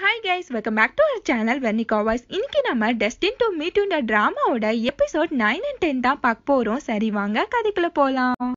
hi guys welcome back to our channel Vernika voice இன்னைக்கு நம்ம destined to meet இந்த ட்ராமாவோட எபிசோட் நைன் அண்ட் டென் தான் பார்க்க போறோம் சரி வாங்க கதைக்குள்ள போலாம்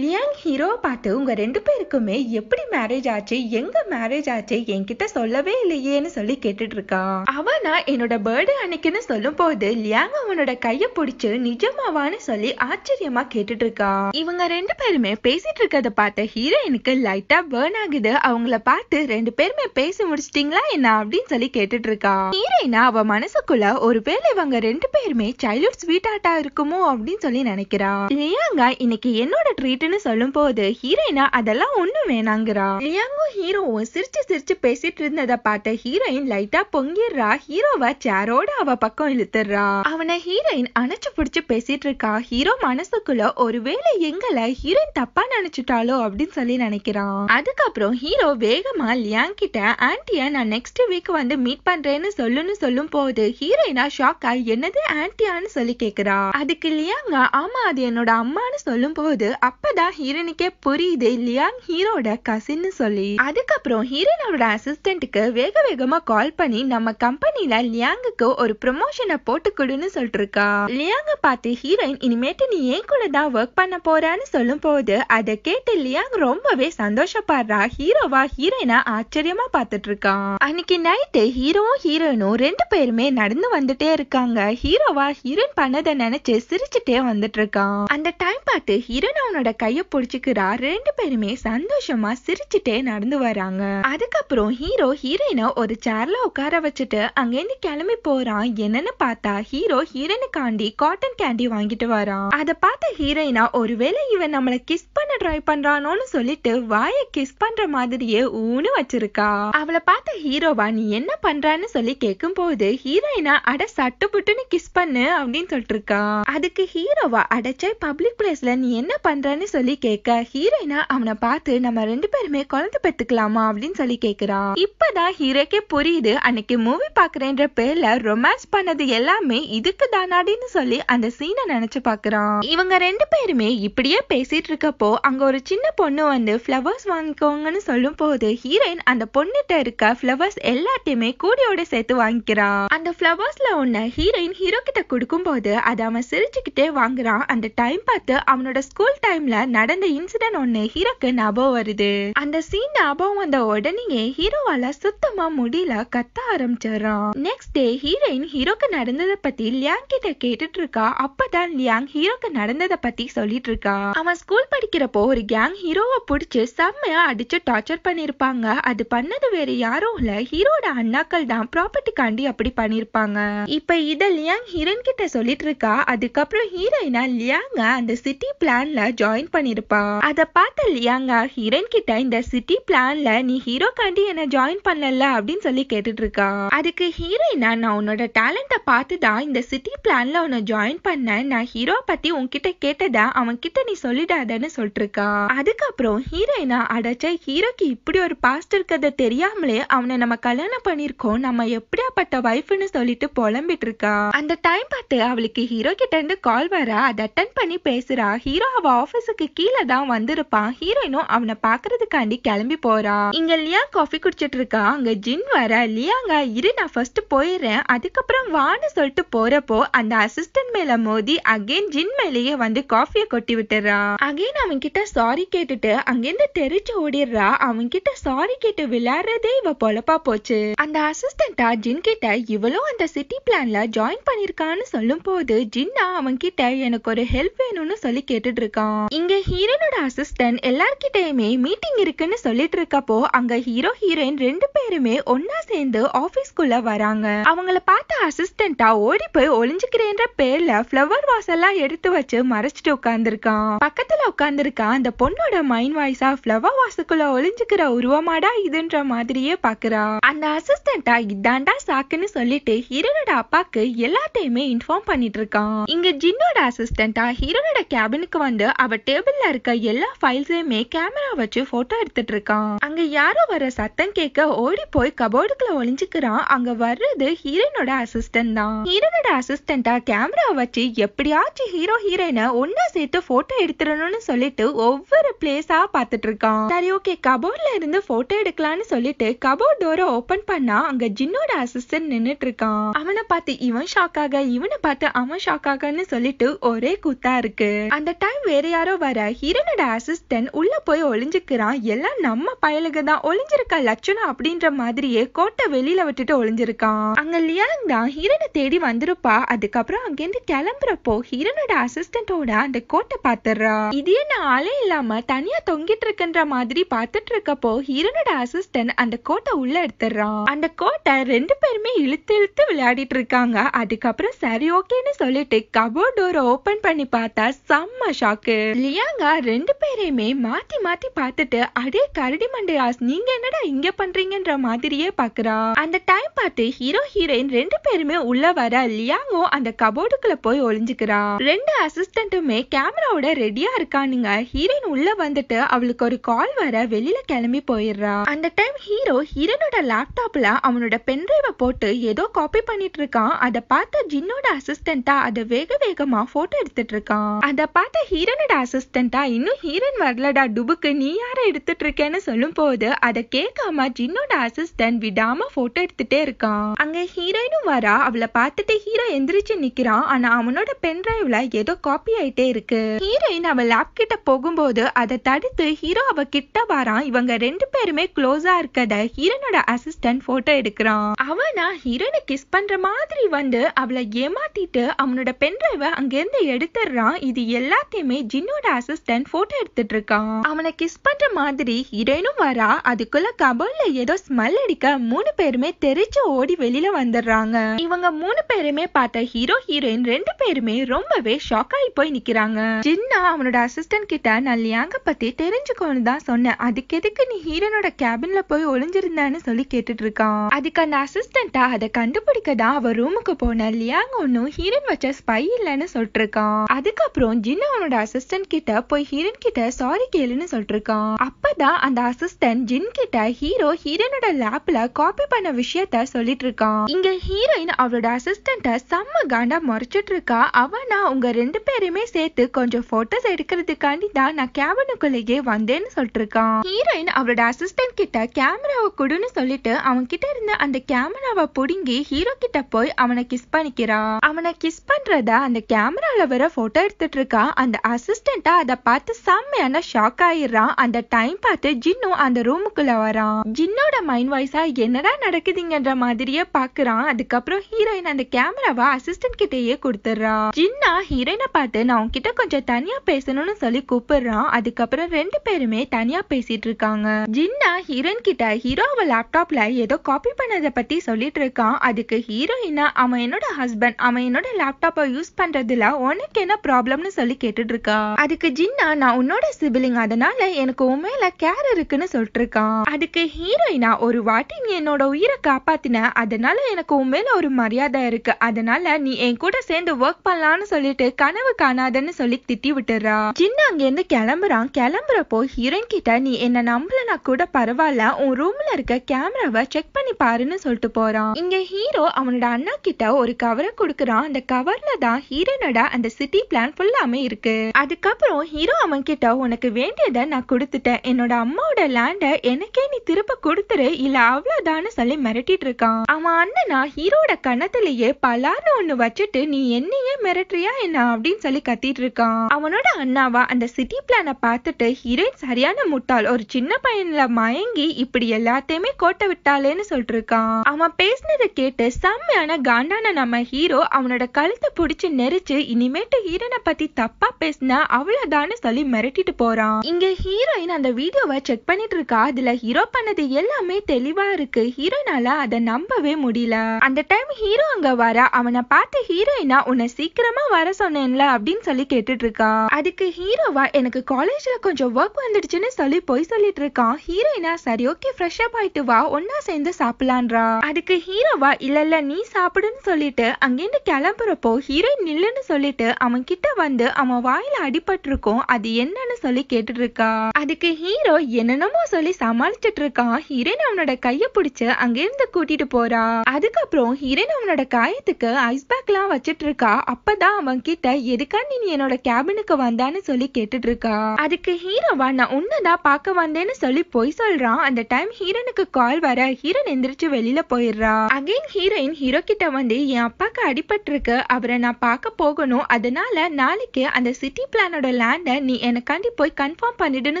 லியாங் ஹீரோ பார்த்து உங்க ரெண்டு பேருக்குமே எப்படி மேரேஜ் ஆச்சு எங்க மேரேஜ் ஆச்சு என்கிட்ட சொல்லவே இல்லையேன்னு சொல்லி கேட்டுட்டு இருக்கான் அவனா என்னோட பர்த்டே அன்னைக்குன்னு சொல்லும் போது லியாங் அவனோட கைய புடிச்சு நிஜமாவான்னு சொல்லி ஆச்சரியமா கேட்டுட்டு இருக்கான் இவங்க ரெண்டு பேருமே பேசிட்டு இருக்கத பார்த்த ஹீரோயினுக்கு லைட்டா பேர்ன் ஆகுது அவங்கள பார்த்து ரெண்டு பேருமே பேசி முடிச்சிட்டீங்களா என்ன அப்படின்னு சொல்லி கேட்டுட்டு இருக்கான் ஹீரோயினா அவ மனசுக்குள்ள ஒருவேளை இவங்க ரெண்டு பேருமே சைல்ட்ஹுட் ஸ்வீட் ஆட்டா இருக்குமோ அப்படின்னு சொல்லி நினைக்கிறான் லியாங்கா இன்னைக்கு என்னோட ட்ரீட் சொல்லும் போது ஹீரோயினா அதெல்லாம் ஒண்ணும் வேணாங்கிறா லியாங்கோ ஹீரோவும் சிரிச்சு சிரிச்சு பேசிட்டு இருந்ததை பார்த்த ஹீரோயின் லைட்டா பொங்கிடுறா ஹீரோவா சேரோட அவ பக்கம் இழுத்துறா அவனை ஹீரோயின் அணைச்சு புடிச்சு பேசிட்டு இருக்கா ஹீரோ மனசுக்குள்ள ஒருவேளை எங்களை ஹீரோயின் தப்பா நினைச்சிட்டாலோ அப்படின்னு சொல்லி நினைக்கிறான் அதுக்கப்புறம் ஹீரோ வேகமா லியாங் கிட்ட ஆன்டிய நான் நெக்ஸ்ட் வீக் வந்து மீட் பண்றேன்னு சொல்லுன்னு சொல்லும் போது ஹீரோயினா ஷாக்கா என்னது ஆன்டியான்னு சொல்லி கேக்குறா அதுக்கு லியாங்கா ஆமா அது என்னோட அம்மான்னு சொல்லும் போது அப்ப இப்பதான் ஹீரோனுக்கே புரியுது லியாங் ஹீரோட கசின்னு சொல்லி அதுக்கப்புறம் ஹீரோனோட அசிஸ்டன்ட்டுக்கு வேக வேகமா கால் பண்ணி நம்ம கம்பெனில லியாங்குக்கு ஒரு ப்ரொமோஷனை போட்டு கொடுன்னு சொல்லிருக்கா லியாங்க பார்த்து ஹீரோயின் இனிமேட்டு நீ ஏன் கூட தான் ஒர்க் பண்ண போறான்னு சொல்லும் போது அதை கேட்டு லியாங் ரொம்பவே சந்தோஷப்படுறா ஹீரோவா ஹீரோயினா ஆச்சரியமா பார்த்துட்டு இருக்கான் அன்னைக்கு நைட்டு ஹீரோவும் ஹீரோயினும் ரெண்டு பேருமே நடந்து வந்துட்டே இருக்காங்க ஹீரோவா ஹீரோயின் பண்ணதை நினைச்சு சிரிச்சுட்டே வந்துட்டு இருக்கான் அந்த டைம் பார்த்து ஹீரோயின் அவனோட கையை பிடிச்சிக்கிறா ரெண்டு பேருமே சந்தோஷமா சிரிச்சுட்டே நடந்து வராங்க அதுக்கப்புறம் ஹீரோ ஹீரோயின ஒரு சேர்ல உட்கார வச்சுட்டு அங்கேருந்து கிளம்பி போறான் என்னன்னு பார்த்தா ஹீரோ ஹீரோனுக்காண்டி காட்டன் கேண்டி வாங்கிட்டு வரான் அதை பார்த்த ஹீரோயினா ஒருவேளை இவன் நம்மளை கிஸ் பண்ண ட்ரை பண்றானோன்னு சொல்லிட்டு வாயை கிஸ் பண்ற மாதிரியே ஊனு வச்சிருக்கா அவளை பார்த்த ஹீரோவா நீ என்ன பண்றான்னு சொல்லி கேட்கும் போது ஹீரோயினா அட சட்டு புட்டுன்னு கிஸ் பண்ணு அப்படின்னு சொல்லிட்டு இருக்கா அதுக்கு ஹீரோவா அடைச்ச பப்ளிக் பிளேஸ்ல நீ என்ன பண்றன்னு சொல்லி கேட்க ஹீரோயினா அவனை பார்த்து நம்ம ரெண்டு பேருமே குழந்தை பெத்துக்கலாமா அப்படின்னு சொல்லி கேக்குறான் இப்பதான் ஹீரோக்கே புரியுது அன்னைக்கு மூவி பாக்குறேன்ற பேர்ல ரொமான்ஸ் பண்ணது எல்லாமே இதுக்கு தானாடின்னு சொல்லி அந்த சீனை நினைச்சு பாக்குறான் இவங்க ரெண்டு பேருமே இப்படியே பேசிட்டு இருக்கப்போ அங்க ஒரு சின்ன பொண்ணு வந்து ஃப்ளவர்ஸ் வாங்கிக்கோங்கன்னு சொல்லும் போது ஹீரோயின் அந்த பொண்ணுகிட்ட இருக்க ஃப்ளவர்ஸ் எல்லாத்தையுமே கூடியோட சேர்த்து வாங்கிக்கிறான் அந்த ஃப்ளவர்ஸ்ல உன்ன ஹீரோயின் ஹீரோ கிட்ட கொடுக்கும் போது அதை அவன் சிரிச்சுக்கிட்டே வாங்குறான் அந்த டைம் பார்த்து அவனோட ஸ்கூல் டைம்ல நடந்த இன்சிடென்ட் ஒண்ணு ஹீரோக்கு ஞாபகம் வருது அந்த சீன் ஞாபகம் வந்த உடனேயே ஹீரோவால சுத்தமா முடியல கத்த ஆரம்பிச்சிடறான் நெக்ஸ்ட் டே ஹீரோயின் ஹீரோக்கு நடந்ததை பத்தி லியாங் கிட்ட கேட்டுட்டு இருக்கா அப்பதான் லியாங் ஹீரோக்கு நடந்ததை பத்தி சொல்லிட்டு இருக்கா அவன் ஸ்கூல் படிக்கிறப்போ ஒரு கேங் ஹீரோவை புடிச்சு செம்மையா அடிச்சு டார்ச்சர் பண்ணிருப்பாங்க அது பண்ணது வேற யாரும் இல்ல ஹீரோட அண்ணாக்கள் தான் ப்ராப்பர்ட்டிக்காண்டி அப்படி பண்ணிருப்பாங்க இப்ப இத லியாங் ஹீரோயின் கிட்ட சொல்லிட்டு இருக்கா அதுக்கப்புறம் ஹீரோயினா லியாங்க அந்த சிட்டி பிளான்ல ஜாயின் பண்ணிருப்பா அத பார்த்த லியாங்கா ஹீரன் கிட்ட இந்த சிட்டி பிளான்ல நீ ஹீரோ காண்டி என்ன ஜாயின் பண்ணல அப்படின்னு சொல்லி கேட்டுட்டு இருக்கா அதுக்கு ஹீரோயினா நான் உன்னோட டேலண்ட பார்த்து இந்த சிட்டி பிளான்ல உன்னை ஜாயின் பண்ண நான் ஹீரோ பத்தி உன்கிட்ட கேட்டதா அவன் கிட்ட நீ சொல்லிடாதன்னு சொல்லிட்டு இருக்கா அதுக்கப்புறம் ஹீரோயினா அடைச்ச ஹீரோக்கு இப்படி ஒரு பாஸ்ட் இருக்கிறத தெரியாமலே அவனை நம்ம கல்யாணம் பண்ணிருக்கோம் நம்ம எப்படியாப்பட்ட ஒய்ஃப்னு சொல்லிட்டு புலம்பிட்டு இருக்கா அந்த டைம் பார்த்து அவளுக்கு ஹீரோ கிட்ட இருந்து கால் வர அதை அட்டன் பண்ணி பேசுறா ஹீரோ அவ ஆஃபீஸ் டெரஸுக்கு கீழே தான் வந்திருப்பான் ஹீரோயினும் அவனை பாக்குறதுக்காண்டி கிளம்பி போறா இங்க லியா காஃபி குடிச்சிட்டு இருக்கா அங்க ஜின் வர லியாங்க இரு நான் ஃபர்ஸ்ட் போயிடுறேன் அதுக்கப்புறம் வான்னு சொல்லிட்டு போறப்போ அந்த அசிஸ்டன்ட் மேல மோதி அகைன் ஜின் மேலேயே வந்து காஃபியை கொட்டி விட்டுறான் அகைன் அவன் கிட்ட சாரி கேட்டுட்டு அங்கிருந்து தெரிச்சு ஓடிடுறா அவன் கிட்ட சாரி கேட்டு விளையாடுறதே இவ பொழப்பா போச்சு அந்த அசிஸ்டண்டா ஜின் கிட்ட இவளும் அந்த சிட்டி பிளான்ல ஜாயின் பண்ணிருக்கான்னு சொல்லும் போது ஜின்னா அவன் கிட்ட எனக்கு ஒரு ஹெல்ப் வேணும்னு சொல்லி கேட்டுட்டு இருக்கான் இங்க ஹீரோனோட அசிஸ்டன்ட் எல்லார்கிட்டயுமே மீட்டிங் இருக்குன்னு சொல்லிட்டு இருக்கப்போ அங்க ஹீரோ ஹீரோயின் ரெண்டு பேருமே ஒன்னா சேர்ந்து ஆபீஸ்க்குள்ள வராங்க அவங்கள பார்த்த அசிஸ்டண்டா ஓடி போய் ஒளிஞ்சுக்கிறேன்ற பேர்ல பிளவர் வாஸ் எல்லாம் எடுத்து வச்சு மறைச்சிட்டு உட்காந்துருக்கான் பக்கத்துல உட்காந்துருக்க அந்த பொண்ணோட மைண்ட் வாய்ஸா பிளவர் வாசுக்குள்ள ஒளிஞ்சுக்கிற உருவமாடா இதுன்ற மாதிரியே பாக்குறா அந்த அசிஸ்டண்டா இதாண்டா சாக்குன்னு சொல்லிட்டு ஹீரோனோட அப்பாக்கு எல்லாத்தையுமே இன்ஃபார்ம் பண்ணிட்டு இருக்கான் இங்க ஜின்னோட அசிஸ்டண்டா ஹீரோனோட கேபினுக்கு வந்து அவ டேபிள்ல இருக்க எல்லா ஃபைல்ஸையுமே கேமரா வச்சு போட்டோ எடுத்துட்டு இருக்கான் அங்க யாரோ வர சத்தம் கேட்க ஓடி போய் கபோர்டுக்குள்ள ஒளிஞ்சுக்கிறான் அங்க வர்றது ஹீரோனோட அசிஸ்டன்ட் தான் ஹீரோனோட அசிஸ்டண்டா கேமரா வச்சு எப்படியாச்சும் ஹீரோ ஹீரோயினை ஒன்னா சேர்த்து போட்டோ எடுத்துடணும்னு சொல்லிட்டு ஒவ்வொரு பிளேஸா பாத்துட்டு இருக்கான் சரி ஓகே கபோர்ட்ல இருந்து போட்டோ எடுக்கலாம்னு சொல்லிட்டு கபோர்ட் டோரை ஓபன் பண்ணா அங்க ஜின்னோட அசிஸ்டன்ட் நின்னுட்டு இருக்கான் அவனை பார்த்து இவன் ஷாக்காக இவனை பார்த்து அவன் ஷாக்காகன்னு சொல்லிட்டு ஒரே கூத்தா இருக்கு அந்த டைம் வேற யாரோ வர ஹிரனோட அசிஸ்டன்ட் உள்ள போய் ஒளிஞ்சுக்கிறான் எல்லாம் நம்ம பயலுக தான் ஒளிஞ்சிருக்கா லட்சணம் அப்படின்ற மாதிரியே கோட்டை வெளியில விட்டுட்டு ஒளிஞ்சிருக்கான் அங்க லியாங் தான் ஹிரனை தேடி வந்திருப்பா அதுக்கப்புறம் அங்கிருந்து கிளம்புறப்போ ஹீரனோட அசிஸ்டன்டோட அந்த கோட்டை பாத்துறா இது என்ன ஆளே இல்லாம தனியா தொங்கிட்டு இருக்குன்ற மாதிரி பாத்துட்டு இருக்கப்போ ஹிரனோட அசிஸ்டன்ட் அந்த கோட்டை உள்ள எடுத்துறான் அந்த கோட்டை ரெண்டு பேருமே இழுத்து இழுத்து விளையாடிட்டு இருக்காங்க அதுக்கப்புறம் சரி ஓகேன்னு சொல்லிட்டு கபோர்ட் டோரை ஓபன் பண்ணி பார்த்தா செம்ம ஷாக்கு பிரியாங்கா ரெண்டு பேரையுமே மாத்தி மாத்தி பார்த்துட்டு அதே கரடி மண்டையாஸ் நீங்க என்னடா இங்க பண்றீங்கன்ற மாதிரியே பாக்குறா அந்த டைம் பார்த்து ஹீரோ ஹீரோயின் ரெண்டு பேருமே உள்ள வர லியாங்கோ அந்த கபோர்டுக்குள்ள போய் ஒளிஞ்சுக்கிறா ரெண்டு அசிஸ்டன்ட்டுமே கேமராவோட ரெடியா இருக்கானுங்க ஹீரோயின் உள்ள வந்துட்டு அவளுக்கு ஒரு கால் வர வெளியில கிளம்பி போயிடுறா அந்த டைம் ஹீரோ ஹீரோனோட லேப்டாப்ல அவனோட பென்ட்ரைவ போட்டு ஏதோ காப்பி பண்ணிட்டு இருக்கான் அதை பார்த்து ஜின்னோட அசிஸ்டண்டா அதை வேக வேகமா போட்டோ எடுத்துட்டு இருக்கான் அதை பார்த்த ஹீரோனோட அசிஸ்டன்ட் அசிஸ்டண்டா இன்னும் ஹீரன் வரலடா டுபுக்கு நீ யார எடுத்துட்டு இருக்கேன்னு சொல்லும் போது அதை கேட்காம ஜின்னோட அசிஸ்டன்ட் விடாம போட்டோ எடுத்துட்டே இருக்கான் அங்க ஹீரோயினும் வரா அவளை பார்த்துட்டு ஹீரோ எந்திரிச்சு நிக்கிறான் ஆனா அவனோட பென் டிரைவ்ல ஏதோ காப்பி ஆயிட்டே இருக்கு ஹீரோயின் அவ லேப் கிட்ட போகும்போது அதை தடுத்து ஹீரோ அவ கிட்ட வாரான் இவங்க ரெண்டு பேருமே க்ளோஸா இருக்கத ஹீரோனோட அசிஸ்டன்ட் போட்டோ எடுக்கிறான் அவனா ஹீரோனை கிஸ் பண்ற மாதிரி வந்து அவளை ஏமாத்திட்டு அவனோட பென் டிரைவை அங்கிருந்து எடுத்துடுறான் இது எல்லாத்தையுமே ஜின்னோட அசிஸ்டன்ட் போட்டோ எடுத்துட்டு இருக்கான் அவனை கிஸ் பண்ற மாதிரி ஹீரோயினும் வரா அதுக்குள்ள கபோல்ல ஏதோ ஸ்மெல் அடிக்க மூணு பேருமே தெரிச்சு ஓடி வெளியில வந்துடுறாங்க இவங்க மூணு பேருமே பார்த்த ஹீரோ ஹீரோயின் ரெண்டு பேருமே ரொம்பவே ஷாக் ஆகி போய் நிக்கிறாங்க ஜின்னா அவனோட அசிஸ்டன்ட் கிட்ட நான் லியாங்க பத்தி தெரிஞ்சுக்கோன்னு தான் சொன்னேன் அதுக்கு எதுக்கு நீ ஹீரோனோட கேபின்ல போய் ஒளிஞ்சிருந்தான்னு சொல்லி கேட்டுட்டு இருக்கான் அதுக்கான அசிஸ்டண்டா அதை கண்டுபிடிக்க தான் அவ ரூமுக்கு போன லியாங் ஒன்னும் ஹீரோன் வச்ச ஸ்பை இல்லைன்னு சொல்லிட்டு இருக்கான் அதுக்கப்புறம் ஜின்னா அவனோட அசிஸ்டன்ட் கிட்ட கிட்ட போய் ஹீரன் கிட்ட சாரி கேளுன்னு சொல்லிட்டு இருக்கான் அப்பதான் அந்த அசிஸ்டன்ட் ஜின் கிட்ட ஹீரோ ஹீரனோட லேப்ல காப்பி பண்ண விஷயத்த சொல்லிட்டு இருக்கான் இங்க ஹீரோயின் அவளோட அசிஸ்டன்ட செம்ம காண்டா முறைச்சிட்டு இருக்கா அவனா உங்க ரெண்டு பேருமே சேர்த்து கொஞ்சம் போட்டோஸ் எடுக்கிறதுக்காண்டி தான் நான் கேபனுக்குள்ளேயே வந்தேன்னு சொல்லிட்டு இருக்கான் ஹீரோயின் அவளோட அசிஸ்டன்ட் கிட்ட கேமராவை கொடுன்னு சொல்லிட்டு அவன் கிட்ட இருந்த அந்த கேமராவை புடுங்கி ஹீரோ கிட்ட போய் அவனை கிஸ் பண்ணிக்கிறான் அவனை கிஸ் பண்றத அந்த கேமரால வர போட்டோ எடுத்துட்டு இருக்கா அந்த அசிஸ்டன்ட் ஸ்டூடெண்டா அதை பார்த்து செம்மையான ஷாக் ஆயிடுறான் அந்த டைம் பார்த்து ஜின்னும் அந்த ரூமுக்குள்ள வரான் ஜின்னோட மைண்ட் வாய்ஸா என்னடா நடக்குதுங்கன்ற மாதிரியே பாக்குறான் அதுக்கப்புறம் ஹீரோயின் அந்த கேமராவை அசிஸ்டன்ட் கிட்டேயே கொடுத்துறான் ஜின்னா ஹீரோயினை பார்த்து நான் உன்கிட்ட கொஞ்சம் தனியா பேசணும்னு சொல்லி கூப்பிடுறான் அதுக்கப்புறம் ரெண்டு பேருமே தனியா பேசிட்டு இருக்காங்க ஜின்னா ஹீரோயின் கிட்ட ஹீரோவ லேப்டாப்ல ஏதோ காப்பி பண்ணத பத்தி சொல்லிட்டு இருக்கான் அதுக்கு ஹீரோயினா அவன் என்னோட ஹஸ்பண்ட் அவன் என்னோட லேப்டாப்பை யூஸ் பண்றதுல உனக்கு என்ன ப்ராப்ளம்னு சொல்லி கேட்டுட்டு இருக்கா அதுக்கு ஜின்னா நான் உன்னோட சிபிலிங் அதனால எனக்கு உன் மேல கேர் இருக்குன்னு சொல்லிட்டுருக்கான் அதுக்கு ஹீரோயினா ஒரு வாட்டி நீ என்னோட உயிரை காப்பாத்தின அதனால எனக்கு உன் மேல ஒரு மரியாதை இருக்கு அதனால நீ என் கூட சேர்ந்து ஒர்க் பண்ணலாம்னு சொல்லிட்டு கனவு காணாதன்னு சொல்லி திட்டி விட்டுறா ஜின்னா அங்க இருந்து கிளம்புறான் கிளம்புறப்போ ஹீரோயின் கிட்ட நீ என்ன நம்பலனா கூட பரவாயில்ல உன் ரூம்ல இருக்க கேமராவை செக் பண்ணி பாருன்னு சொல்லிட்டு போறான் இங்க ஹீரோ அவனோட அண்ணா கிட்ட ஒரு கவரை கொடுக்குறான் அந்த கவர்ல தான் ஹீரோனோட அந்த சிட்டி பிளான் ஃபுல்லாமே இருக்கு அதுக்கப்புறம் அப்புறம் ஹீரோ அவன் கிட்ட உனக்கு வேண்டியதை நான் கொடுத்துட்டேன் என்னோட அம்மாவோட லேண்ட எனக்கே நீ திருப்ப கொடுத்துரு இல்ல அவ்வளவுதான் சொல்லி மிரட்டிட்டு இருக்கான் அவன் அண்ணனா ஹீரோட கணத்திலேயே பலான்னு ஒண்ணு வச்சுட்டு நீ என்னையே மிரட்டுறியா என்ன அப்படின்னு சொல்லி கத்திட்டு இருக்கான் அவனோட அண்ணாவா அந்த சிட்டி பிளான பார்த்துட்டு ஹீரோயின் சரியான முட்டாள் ஒரு சின்ன பையன்ல மயங்கி இப்படி எல்லாத்தையுமே கோட்டை விட்டாளேன்னு சொல்லிட்டு இருக்கான் அவன் பேசினதை கேட்டு செம்மையான காண்டான நம்ம ஹீரோ அவனோட கழுத்தை புடிச்சு நெரிச்சு இனிமேட்டு ஹீரோனை பத்தி தப்பா பேசினா அவ இவ்வளவுதான்னு சொல்லி மிரட்டிட்டு போறான் இங்க ஹீரோயின் அந்த வீடியோவை செக் பண்ணிட்டு இருக்கா அதுல ஹீரோ பண்ணது எல்லாமே தெளிவா இருக்கு ஹீரோயினால அதை நம்பவே முடியல அந்த டைம் ஹீரோ அங்க வர அவனை பார்த்து ஹீரோயினா உன்னை சீக்கிரமா வர சொன்னேன்ல அப்படின்னு சொல்லி கேட்டுட்டு இருக்கா அதுக்கு ஹீரோவா எனக்கு காலேஜ்ல கொஞ்சம் ஒர்க் வந்துடுச்சுன்னு சொல்லி பொய் சொல்லிட்டு இருக்கான் ஹீரோயினா சரி ஓகே ஃப்ரெஷ் அப் ஆயிட்டு வா ஒன்னா சேர்ந்து சாப்பிடலான்றா அதுக்கு ஹீரோவா இல்ல இல்ல நீ சாப்பிடுன்னு சொல்லிட்டு அங்கிருந்து கிளம்புறப்போ ஹீரோயின் நில்லுன்னு சொல்லிட்டு அவன் கிட்ட வந்து அவன் வாயில அடிபட்டு பார்த்துட்டு இருக்கோம் அது என்னன்னு சொல்லி கேட்டுட்டு இருக்கா அதுக்கு ஹீரோ என்னென்னமோ சொல்லி சமாளிச்சிட்டு இருக்கான் ஹீரோன் அவனோட கைய பிடிச்சு அங்கிருந்து கூட்டிட்டு போறா அதுக்கப்புறம் ஹீரோன் அவனோட காயத்துக்கு ஐஸ் பேக் எல்லாம் வச்சிட்டு இருக்கா அப்பதான் அவன் கிட்ட எதுக்கா நீ என்னோட கேபினுக்கு வந்தான்னு சொல்லி கேட்டுட்டு இருக்கா அதுக்கு ஹீரோவா நான் உன்னதான் பார்க்க வந்தேன்னு சொல்லி பொய் சொல்றான் அந்த டைம் ஹீரோனுக்கு கால் வர ஹீரோன் எந்திரிச்சு வெளியில போயிடுறா அகைன் ஹீரோயின் ஹீரோ கிட்ட வந்து என் அப்பாக்கு இருக்கு அவரை நான் பார்க்க போகணும் அதனால நாளைக்கு அந்த சிட்டி பிளானோட லேண்டை நீ எனக்காண்டி போய் கன்ஃபார்ம் பண்ணிடுன்னு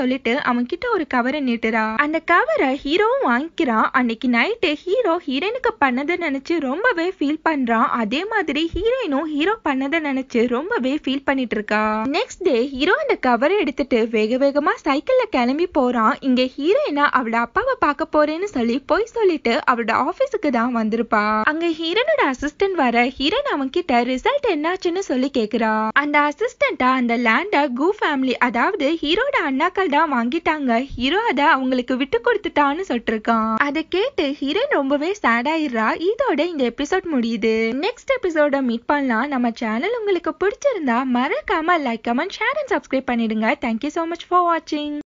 சொல்லிட்டு அவன் கிட்ட ஒரு கவரை நீட்டுறா அந்த கவரை ஹீரோவும் வாங்கிக்கிறான் அன்னைக்கு நைட்டு ஹீரோ ஹீரோயினுக்கு பண்ணதை நினைச்சு ரொம்பவே ஃபீல் பண்றான் அதே மாதிரி ஹீரோயினும் ஹீரோ பண்ணதை நினைச்சு ரொம்பவே ஃபீல் பண்ணிட்டு இருக்கா நெக்ஸ்ட் டே ஹீரோ அந்த கவரை எடுத்துட்டு வேக வேகமா சைக்கிள்ல கிளம்பி போறான் இங்க ஹீரோயினா அவளோட அப்பாவை பார்க்க போறேன்னு சொல்லி போய் சொல்லிட்டு அவளோட ஆபீஸுக்கு தான் வந்திருப்பா அங்க ஹீரோனோட அசிஸ்டன்ட் வர ஹீரோன் அவன் கிட்ட ரிசல்ட் என்னாச்சுன்னு சொல்லி கேக்குறா அந்த அசிஸ்டன்டா அந்த லேண்ட் அமௌண்ட்டை கு ஃபேமிலி அதாவது ஹீரோட அண்ணாக்கள் தான் வாங்கிட்டாங்க ஹீரோ அதை அவங்களுக்கு விட்டு கொடுத்துட்டான்னு சொல்லிருக்கான் அதை கேட்டு ஹீரோயின் ரொம்பவே சேட் ஆயிடுறா இதோட இந்த எபிசோட் முடியுது நெக்ஸ்ட் எபிசோட மீட் பண்ணலாம் நம்ம சேனல் உங்களுக்கு பிடிச்சிருந்தா மறக்காம like comment share and subscribe பண்ணிடுங்க தேங்க்யூ சோ மச் ஃபார் வாட்சிங்